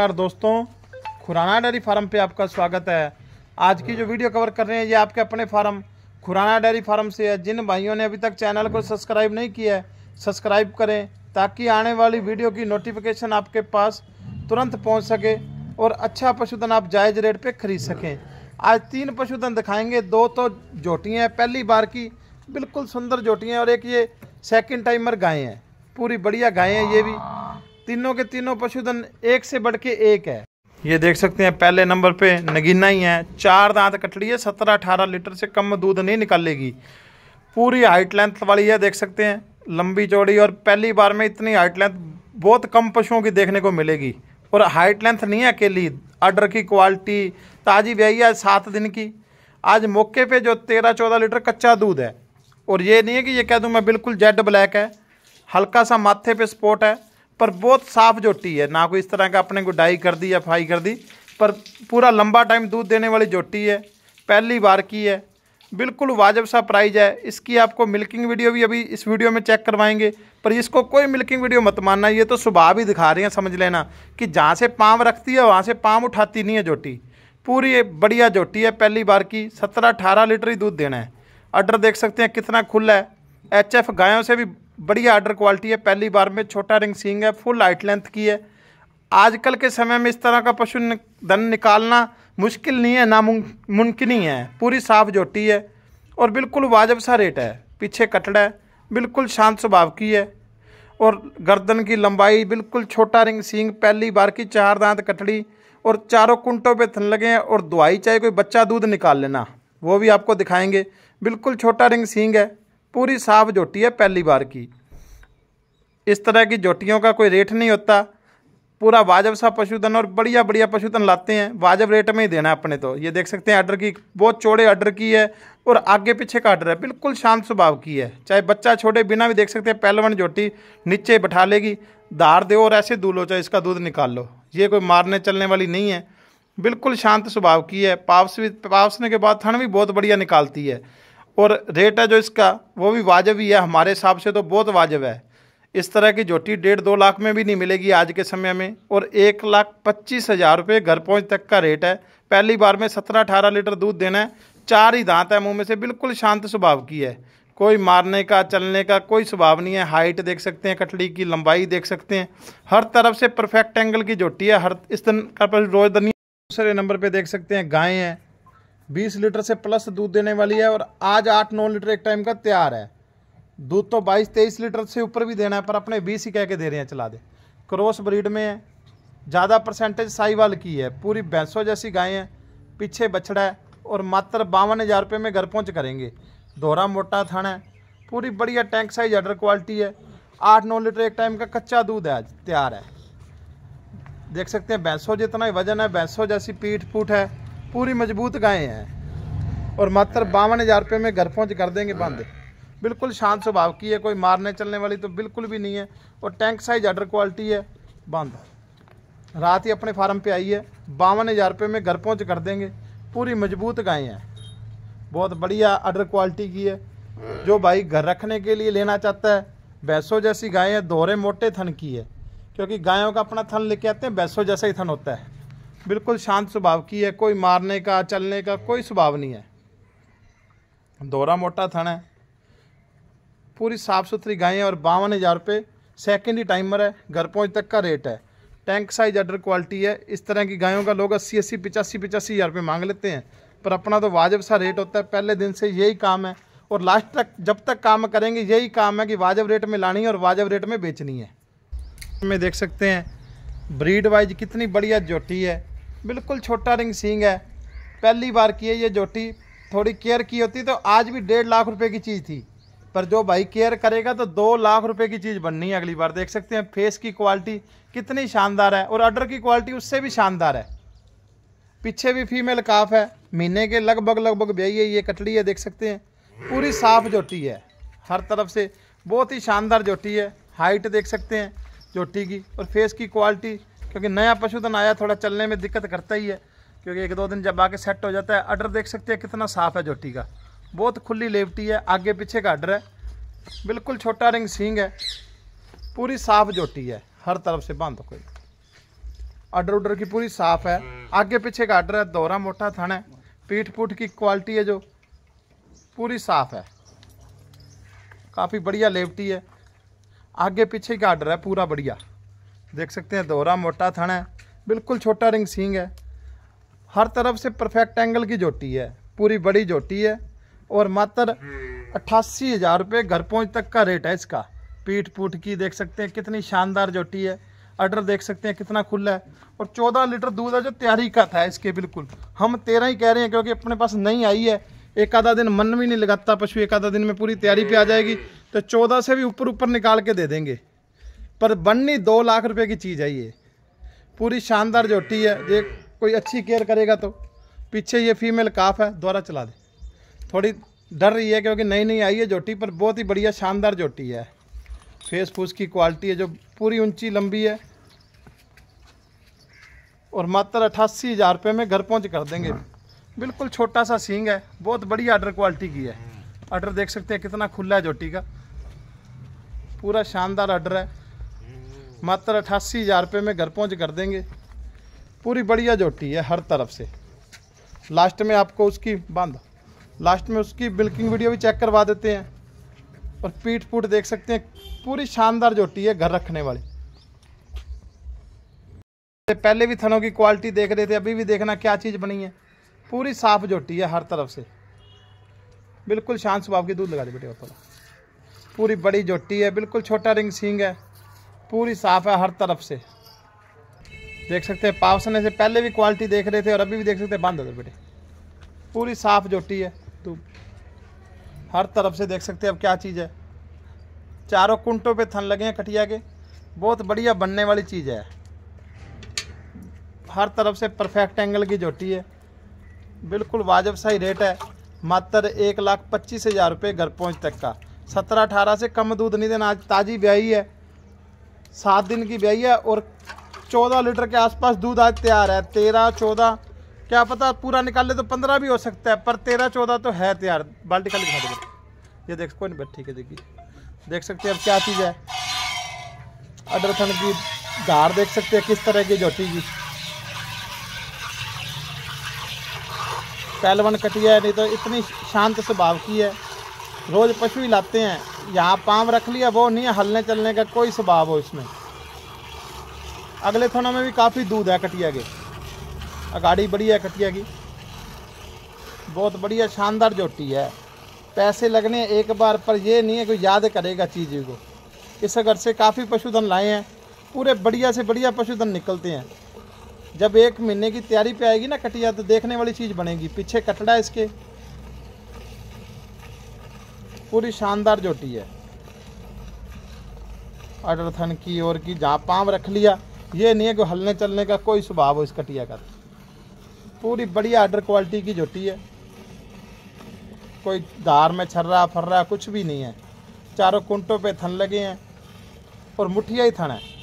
नमस्कार दोस्तों Khurana dairy farm पे आपका स्वागत है आज की जो वीडियो कवर कर रहे हैं ये आपके अपने फार्म खुराना डेयरी फार्म से है जिन भाइयों ने अभी तक चैनल को सब्सक्राइब नहीं किया है सब्सक्राइब करें ताकि आने वाली वीडियो की नोटिफिकेशन आपके पास तुरंत पहुँच सके और अच्छा पशुधन आप जायज़ रेट पर खरीद सकें आज तीन पशुधन दिखाएंगे दो तो जोटियाँ हैं पहली बार की बिल्कुल सुंदर जोटियाँ और एक ये सेकेंड टाइमर गायें हैं पूरी बढ़िया गायें हैं ये भी तीनों के तीनों पशुधन एक से बढ़ के एक है ये देख सकते हैं पहले नंबर पे नगीना ही है चार दांत कटड़ी है सत्रह अठारह लीटर से कम दूध नहीं निकालेगी पूरी हाइट लेंथ वाली है देख सकते हैं लंबी चौड़ी और पहली बार में इतनी हाइट लेंथ बहुत कम पशुओं की देखने को मिलेगी और हाइट लेंथ नहीं है अकेली अडर की क्वालिटी ताज़ी ब्याई है सात दिन की आज मौके पे जो तेरह चौदह लीटर कच्चा दूध है और ये नहीं है कि ये कह दूँ मैं बिल्कुल जेड ब्लैक है हल्का सा माथे पे स्पॉट है पर बहुत साफ जोटी है ना कोई इस तरह का अपने को डाई कर दी या फाई कर दी पर पूरा लंबा टाइम दूध देने वाली जोटी है पहली बार की है बिल्कुल वाजब सा प्राइज है इसकी आपको मिल्किंग वीडियो भी अभी इस वीडियो में चेक करवाएंगे पर इसको कोई मिल्किंग वीडियो मत मानना ये तो सुबह भी दिखा रही हैं समझ लेना कि जहाँ से पाम रखती है वहाँ से पाम उठाती नहीं है जोटी पूरी बढ़िया जोटी है पहली बार की सत्रह अठारह लीटर ही दूध देना है अर्डर देख सकते हैं कितना खुला है एच गायों से भी बढ़िया आर्डर क्वालिटी है पहली बार में छोटा रिंग सींग है फुल हाइट लेंथ की है आजकल के समय में इस तरह का पशु धन निकालना मुश्किल नहीं है मुमकिन ही है पूरी साफ जोटी है और बिल्कुल वाजब सा रेट है पीछे कटड़ा है बिल्कुल शांत स्वभाव की है और गर्दन की लंबाई बिल्कुल छोटा रिंग सींग पहली बार की चार दांत कटड़ी और चारों कुंटों पे थन लगे हैं और दुआई चाहे कोई बच्चा दूध निकाल लेना वो भी आपको दिखाएंगे बिल्कुल छोटा रिंग सींग है पूरी साफ जोटी है पहली बार की इस तरह की जोटियों का कोई रेट नहीं होता पूरा वाजब सा पशुधन और बढ़िया बढ़िया पशुधन लाते हैं वाजब रेट में ही देना है अपने तो ये देख सकते हैं आर्डर की बहुत चौड़े आर्डर की है और आगे पीछे का आर्डर है बिल्कुल शांत स्वभाव की है चाहे बच्चा छोड़े बिना भी देख सकते हैं पहलवान जोटी नीचे बैठा लेगी धार दो और ऐसे दूलो चाहे इसका दूध निकाल लो ये कोई मारने चलने वाली नहीं है बिल्कुल शांत स्वभाव की है पावस भी पावसने के बाद थन भी बहुत बढ़िया निकालती है और रेट है जो इसका वो भी वाजब ही है हमारे हिसाब से तो बहुत वाजब है इस तरह की जोटी डेढ़ दो लाख में भी नहीं मिलेगी आज के समय में और एक लाख पच्चीस हज़ार रुपये घर पहुँच तक का रेट है पहली बार में सत्रह अठारह लीटर दूध देना है चार ही दांत है मुँह में से बिल्कुल शांत स्वभाव की है कोई मारने का चलने का कोई स्वभाव नहीं है हाइट देख सकते हैं कटली की लंबाई देख सकते हैं हर तरफ से परफेक्ट एंगल की जोटी है हर इस दिन का रोज दूसरे नंबर पर देख सकते हैं गायें हैं बीस लीटर से प्लस दूध देने वाली है और आज आठ नौ लीटर एक टाइम का तैयार है दूध तो बाईस तेईस लीटर से ऊपर भी देना है पर अपने बीस ही कह के दे रहे हैं चला दे क्रॉस ब्रीड में है ज़्यादा परसेंटेज साहिवाल की है पूरी भैंसों जैसी गायें हैं पीछे बछड़ा है और मात्र बावन हज़ार रुपये में घर पहुँच करेंगे दोहरा मोटा थाना है पूरी बढ़िया टैंक साइज अडर क्वालिटी है आठ नौ लीटर एक टाइम का कच्चा दूध है आज तैयार है देख सकते हैं भैंसों जितना वजन है भैंसों जैसी पीठ फूट है पूरी मजबूत गायें हैं और मात्र बावन हज़ार रुपये में घर पहुँच कर देंगे बंद बिल्कुल शांत स्वभाव की है कोई मारने चलने वाली तो बिल्कुल भी नहीं है और टैंक साइज अडर क्वालिटी है बंद रात ही अपने फार्म पे आई है बावन हज़ार रुपये में घर पहुँच कर देंगे पूरी मजबूत गायें हैं बहुत बढ़िया अडर क्वालिटी की है जो भाई घर रखने के लिए लेना चाहता है बैसो जैसी गायें दोहरे मोटे थन की है क्योंकि गायों का अपना थन लेके आते हैं बैसो जैसा ही थन होता है बिल्कुल शांत स्वभाव की है कोई मारने का चलने का कोई स्वभाव नहीं है दोहरा मोटा थाना है पूरी साफ़ सुथरी गायें और बावन हज़ार रुपये सेकेंड ही टाइमर है घर पहुँच तक का रेट है टैंक साइज अडर क्वालिटी है इस तरह की गायों का लोग अस्सी अस्सी पिचासी पिचासी हज़ार रुपये मांग लेते हैं पर अपना तो वाजब सा रेट होता है पहले दिन से यही काम है और लास्ट तक जब तक काम करेंगे यही काम है कि वाजब रेट में लानी है और वाजब रेट में बेचनी है में देख सकते हैं ब्रीड वाइज कितनी बढ़िया जोटी है बिल्कुल छोटा रिंग सींग है पहली बार की है ये जोटी थोड़ी केयर की होती तो आज भी डेढ़ लाख रुपए की चीज़ थी पर जो भाई केयर करेगा तो दो लाख रुपए की चीज़ बननी है अगली बार देख सकते हैं फेस की क्वालिटी कितनी शानदार है और अर्डर की क्वालिटी उससे भी शानदार है पीछे भी फीमेल काफ है महीने के लगभग लगभग ब्याई है ये कटड़ी है देख सकते हैं पूरी साफ जोटी है हर तरफ से बहुत ही शानदार जोटी है हाइट देख सकते हैं जोटी की और फेस की क्वालिटी क्योंकि नया पशुधन तो आया थोड़ा चलने में दिक्कत करता ही है क्योंकि एक दो दिन जब आके सेट हो जाता है अडर देख सकते हैं कितना साफ है जोटी का बहुत खुली लेवटी है आगे पीछे का अडर है बिल्कुल छोटा रिंग सींग है पूरी साफ जोटी है हर तरफ से बांधो कोई अडर उडर की पूरी साफ है आगे पीछे का अडर है दोहरा मोटा थाना है पीठ पूठ की क्वालिटी है जो पूरी साफ है काफ़ी बढ़िया लेवटी है आगे पीछे का आर्डर है पूरा बढ़िया देख सकते हैं दोहरा मोटा थन है बिल्कुल छोटा रिंग सींग है हर तरफ से परफेक्ट एंगल की जोटी है पूरी बड़ी जोटी है और मात्र हम्म। अट्ठासी हज़ार रुपये घर पहुँच तक का रेट है इसका पीठ पूठ की देख सकते हैं कितनी शानदार जोटी है अडर देख सकते हैं कितना खुला है और चौदह लीटर दूध है जो तैयारी का था इसके बिल्कुल हम तेरह ही कह रहे हैं क्योंकि अपने पास नहीं आई है एक आधा दिन मन भी नहीं लगाता पशु एक आधा दिन में पूरी तैयारी पे आ जाएगी तो चौदह से भी ऊपर ऊपर निकाल के दे देंगे पर बननी दो लाख रुपए की चीज़ है ये पूरी शानदार जोटी है ये कोई अच्छी केयर करेगा तो पीछे ये फीमेल काफ है द्वारा चला दे थोड़ी डर रही है क्योंकि नई नई आई है जोटी पर बहुत ही बढ़िया शानदार जोटी है फेस फूस की क्वालिटी है जो पूरी ऊंची लंबी है और मात्र अट्ठासी हज़ार रुपये में घर पहुंच कर देंगे बिल्कुल छोटा सा सींग है बहुत बढ़िया आर्डर क्वालिटी की है आर्डर देख सकते हैं कितना खुला है जोटी का पूरा शानदार आर्डर है मात्र अठासी हज़ार रुपये में घर पहुँच कर देंगे पूरी बढ़िया जोटी है हर तरफ से लास्ट में आपको उसकी बंद लास्ट में उसकी बिल्किंग वीडियो भी चेक करवा देते हैं और पीठ पूट देख सकते हैं पूरी शानदार जोटी है घर रखने वाली पहले भी थनों की क्वालिटी देख रहे थे अभी भी देखना क्या चीज़ बनी है पूरी साफ जोटी है हर तरफ से बिल्कुल शांत स्वभाव की दूध लगा दी बेटे पूरी बड़ी जोटी है बिल्कुल छोटा रिंग सींग है पूरी साफ है हर तरफ से देख सकते हैं सने से पहले भी क्वालिटी देख रहे थे और अभी भी देख सकते हैं बंद उधर बेटे पूरी साफ जोटी है तो हर तरफ से देख सकते हैं अब क्या चीज़ है चारों कुंटों पे थन लगे हैं कटिया के बहुत बढ़िया बनने वाली चीज़ है हर तरफ से परफेक्ट एंगल की जोटी है बिल्कुल वाजब सही रेट है मात्र एक लाख पच्चीस हज़ार रुपये घर पहुंच तक का सत्रह अठारह से कम दूध नहीं देना आज ताज़ी ब्याही है सात दिन की ब्याई है और चौदह लीटर के आसपास दूध आज तैयार है तेरह चौदह क्या पता पूरा निकाले तो पंद्रह भी हो सकता है पर तेरह चौदह तो है तैयार बाल्टी खाली दिखा दे ये देख कोई नहीं ठीक है देखिए देख सकते हैं अब क्या चीज़ है अडरथन की धार देख सकते हैं किस तरह की जोटी की पहलवान कटिया है नहीं तो इतनी शांत स्वभाव की है रोज़ पशु ही लाते हैं यहाँ पाम रख लिया वो नहीं है हलने चलने का कोई स्वभाव हो इसमें अगले थाना में भी काफ़ी दूध है कटिया के गाड़ी बढ़िया है कटिया की बहुत बढ़िया शानदार जोटी है पैसे लगने एक बार पर ये नहीं है कोई याद करेगा चीज़ को इस घर से काफ़ी पशुधन लाए हैं पूरे बढ़िया से बढ़िया पशुधन निकलते हैं जब एक महीने की तैयारी पे आएगी ना कटिया तो देखने वाली चीज़ बनेगी पीछे कटड़ा इसके पूरी शानदार जोटी है अडर थन की और की जहाँ पाँव रख लिया ये नहीं है कि हलने चलने का कोई स्वभाव हो इस कटिया का पूरी बढ़िया अडर क्वालिटी की जोटी है कोई धार में छर्रा फर्रा कुछ भी नहीं है चारों कुंटों पे थन लगे हैं और मुठिया ही थन है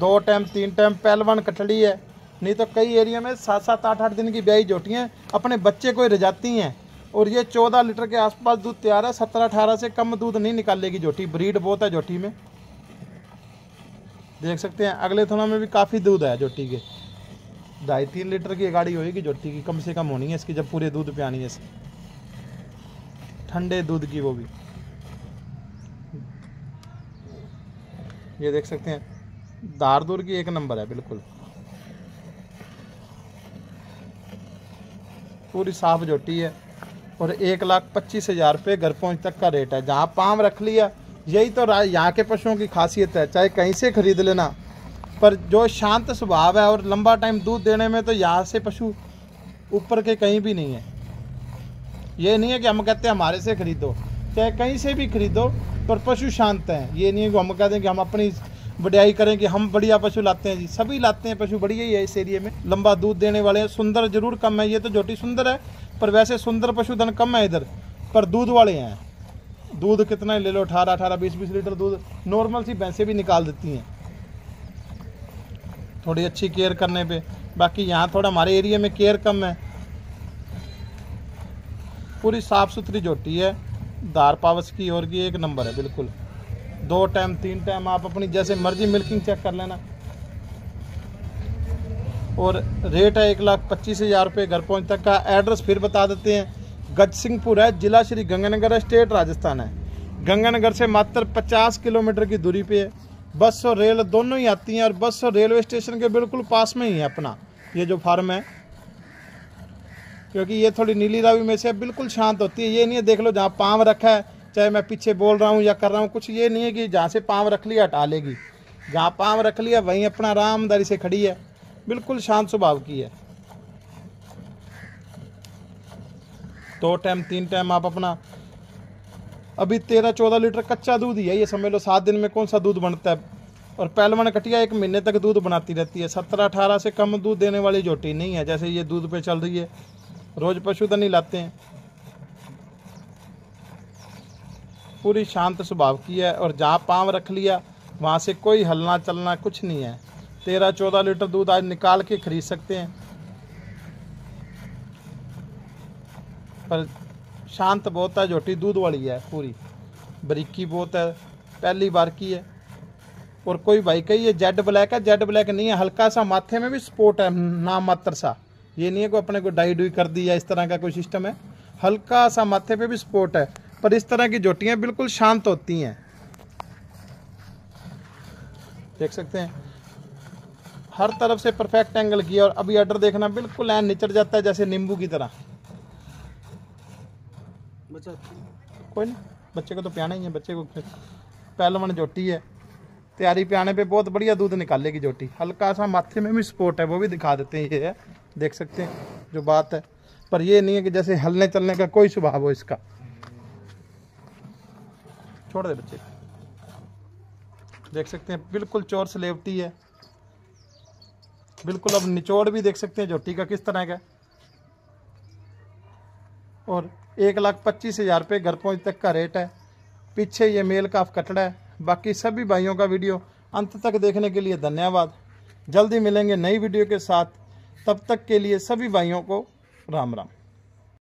दो टाइम तीन टाइम पहलवान कटड़ी है नहीं तो कई एरिया में सात सात आठ आठ दिन की ब्याई हैं अपने बच्चे को ही रजाती हैं और ये चौदह लीटर के आसपास दूध तैयार है सत्रह अठारह से कम दूध नहीं निकालेगी जोटी ब्रीड बहुत है जोटी में देख सकते हैं अगले थोड़ा में भी काफ़ी दूध है जोटी के ढाई तीन लीटर की गाड़ी होगी जोटी की कम से कम होनी है इसकी जब पूरे दूध पे आनी है ठंडे दूध की वो भी ये देख सकते हैं दार दूर की एक नंबर है बिल्कुल पूरी साफ जोटी है और एक लाख पच्चीस हज़ार रुपये घर पहुँच तक का रेट है जहाँ पाम रख लिया यही तो यहाँ के पशुओं की खासियत है चाहे कहीं से ख़रीद लेना पर जो शांत स्वभाव है और लंबा टाइम दूध देने में तो यहाँ से पशु ऊपर के कहीं भी नहीं है ये नहीं है कि हम कहते हैं हमारे से ख़रीदो चाहे कहीं से भी ख़रीदो पर पशु शांत हैं ये नहीं है कि हम कहते हैं कि हम अपनी बढ़ियाई करें कि हम बढ़िया पशु लाते हैं जी सभी लाते हैं पशु बढ़िया ही है इस एरिया में लंबा दूध देने वाले हैं सुंदर जरूर कम है ये तो जोटी सुंदर है पर वैसे सुंदर पशुधन कम है इधर पर दूध वाले हैं दूध कितना ले लो अठारह अठारह बीस बीस लीटर दूध नॉर्मल सी भैंसे भी निकाल देती हैं थोड़ी अच्छी केयर करने पे बाकी यहाँ थोड़ा हमारे एरिया में केयर कम है पूरी साफ़ सुथरी जोटी है धार पावस की और की एक नंबर है बिल्कुल दो टाइम तीन टाइम आप अपनी जैसे मर्जी मिल्किंग चेक कर लेना और रेट है एक लाख पच्चीस हज़ार रुपये घर पहुंच तक का एड्रेस फिर बता देते हैं गज सिंहपुर है जिला श्री गंगानगर है स्टेट राजस्थान है गंगानगर से मात्र 50 किलोमीटर की दूरी पे है बस और रेल दोनों ही आती हैं और बस और रेलवे स्टेशन के बिल्कुल पास में ही है अपना ये जो फार्म है क्योंकि ये थोड़ी नीली रावी में से बिल्कुल शांत होती है ये नहीं है देख लो जहाँ पाँव रखा है चाहे मैं पीछे बोल रहा हूँ या कर रहा हूँ कुछ ये नहीं है कि जहाँ से पाँव रख लिया हटा लेगी जहाँ पाँव रख लिया वहीं अपना रामदारी से खड़ी है बिल्कुल शांत स्वभाव की है दो तो टाइम तीन टाइम आप अपना अभी तेरह चौदह लीटर कच्चा दूध ही है ये समझ लो सात दिन में कौन सा दूध बनता है और पहलवान कटिया एक महीने तक दूध बनाती रहती है सत्रह अठारह से कम दूध देने वाली जोटी नहीं है जैसे ये दूध पे चल रही है रोज़ पशुधन तो ही लाते हैं पूरी शांत स्वभाव की है और जहाँ पाँव रख लिया वहाँ से कोई हलना चलना कुछ नहीं है तेरह चौदह लीटर दूध आज निकाल के खरीद सकते हैं पर शांत बहुत है झोटी दूध वाली है पूरी बरीकी बहुत है पहली बार की है और कोई भाई कही है जेड ब्लैक है जेड ब्लैक नहीं है हल्का सा माथे में भी सपोर्ट है नाम मात्र सा ये नहीं है कोई अपने को डाई डुई कर दी या इस तरह का कोई सिस्टम है हल्का सा माथे पे भी सपोर्ट है पर इस तरह की जोटियाँ बिल्कुल शांत होती हैं देख सकते हैं हर तरफ से परफेक्ट एंगल किया और अभी अडर देखना बिल्कुल एन निचर जाता है जैसे नींबू की तरह बच्चा कोई नहीं बच्चे को तो प्याना ही है बच्चे को पहलवान जोटी है तैयारी प्याने पे बहुत बढ़िया दूध निकालेगी जोटी हल्का सा माथे में भी स्पोर्ट है वो भी दिखा देते हैं ये है देख सकते हैं जो बात है पर ये नहीं है कि जैसे हलने चलने का कोई स्वभाव हो इसका छोड़ दे बच्चे देख सकते हैं बिल्कुल चोर सलेवटी है बिल्कुल अब निचोड़ भी देख सकते हैं झोटी का किस तरह का और एक लाख पच्चीस हज़ार रुपये घर पहुँच तक का रेट है पीछे ये मेल का कटड़ा है बाकी सभी भाइयों का वीडियो अंत तक देखने के लिए धन्यवाद जल्दी मिलेंगे नई वीडियो के साथ तब तक के लिए सभी भाइयों को राम राम